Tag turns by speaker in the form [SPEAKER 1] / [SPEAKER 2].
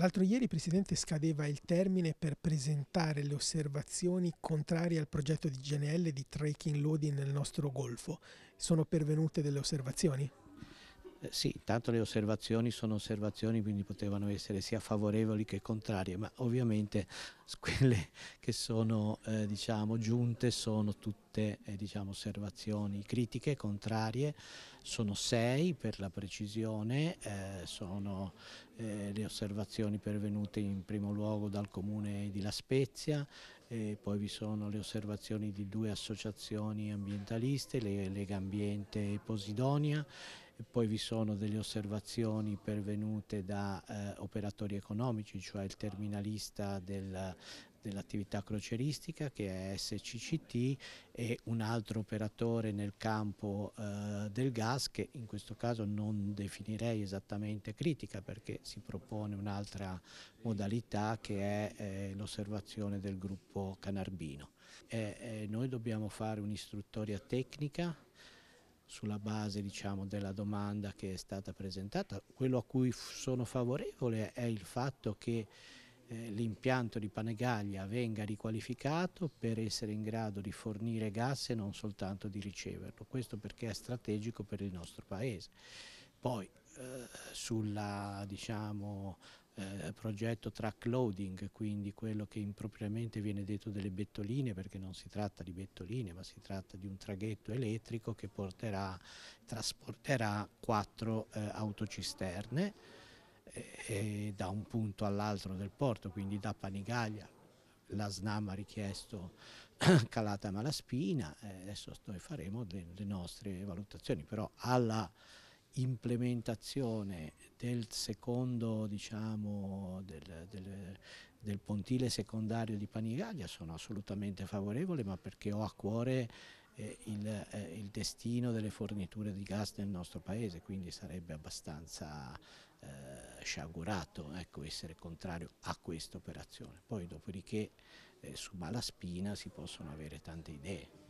[SPEAKER 1] L'altro ieri, Presidente, scadeva il termine per presentare le osservazioni contrarie al progetto di GNL di tracking loading nel nostro Golfo. Sono pervenute delle osservazioni?
[SPEAKER 2] Eh, sì, intanto le osservazioni sono osservazioni, quindi potevano essere sia favorevoli che contrarie, ma ovviamente quelle che sono eh, diciamo, giunte sono tutte eh, diciamo, osservazioni critiche, contrarie, sono sei per la precisione, eh, sono eh, le osservazioni pervenute in primo luogo dal comune di La Spezia, poi vi sono le osservazioni di due associazioni ambientaliste, Lega Ambiente e Posidonia, poi vi sono delle osservazioni pervenute da eh, operatori economici, cioè il terminalista del, dell'attività croceristica che è SCCT e un altro operatore nel campo eh, del gas che in questo caso non definirei esattamente critica perché si propone un'altra modalità che è eh, l'osservazione del gruppo canarbino. E, eh, eh, noi dobbiamo fare un'istruttoria tecnica sulla base diciamo, della domanda che è stata presentata. Quello a cui sono favorevole è il fatto che eh, l'impianto di Panegaglia venga riqualificato per essere in grado di fornire gas e non soltanto di riceverlo, questo perché è strategico per il nostro Paese. Poi eh, sulla diciamo, eh, progetto track loading, quindi quello che impropriamente viene detto delle bettoline, perché non si tratta di bettoline, ma si tratta di un traghetto elettrico che porterà, trasporterà quattro eh, autocisterne eh, da un punto all'altro del porto, quindi da Panigaglia. La SNAM ha richiesto Calata Malaspina, eh, adesso noi faremo le, le nostre valutazioni, però alla implementazione del secondo, diciamo, del, del, del pontile secondario di Panigaglia sono assolutamente favorevole, ma perché ho a cuore eh, il, eh, il, destino delle forniture di gas nel nostro paese, quindi sarebbe abbastanza eh, sciagurato ecco, essere contrario a questa operazione. Poi dopodiché eh, su Malaspina si possono avere tante idee.